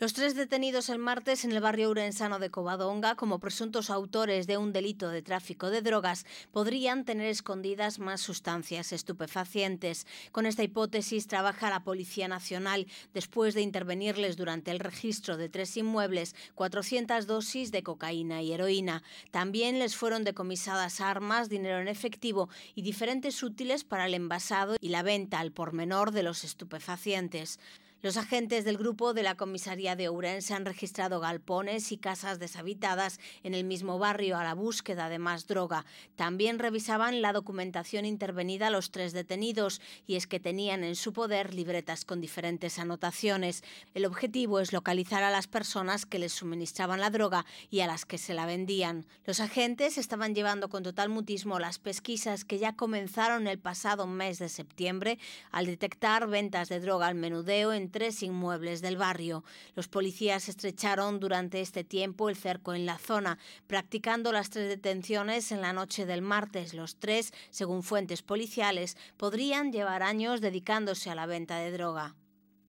Los tres detenidos el martes en el barrio urensano de Covadonga como presuntos autores de un delito de tráfico de drogas podrían tener escondidas más sustancias estupefacientes. Con esta hipótesis trabaja la Policía Nacional después de intervenirles durante el registro de tres inmuebles 400 dosis de cocaína y heroína. También les fueron decomisadas armas, dinero en efectivo y diferentes útiles para el envasado y la venta al por menor de los estupefacientes. Los agentes del grupo de la comisaría de se han registrado galpones y casas deshabitadas en el mismo barrio a la búsqueda de más droga. También revisaban la documentación intervenida a los tres detenidos y es que tenían en su poder libretas con diferentes anotaciones. El objetivo es localizar a las personas que les suministraban la droga y a las que se la vendían. Los agentes estaban llevando con total mutismo las pesquisas que ya comenzaron el pasado mes de septiembre al detectar ventas de droga al menudeo en tres inmuebles del barrio. Los policías estrecharon durante este tiempo el cerco en la zona, practicando las tres detenciones en la noche del martes. Los tres, según fuentes policiales, podrían llevar años dedicándose a la venta de droga.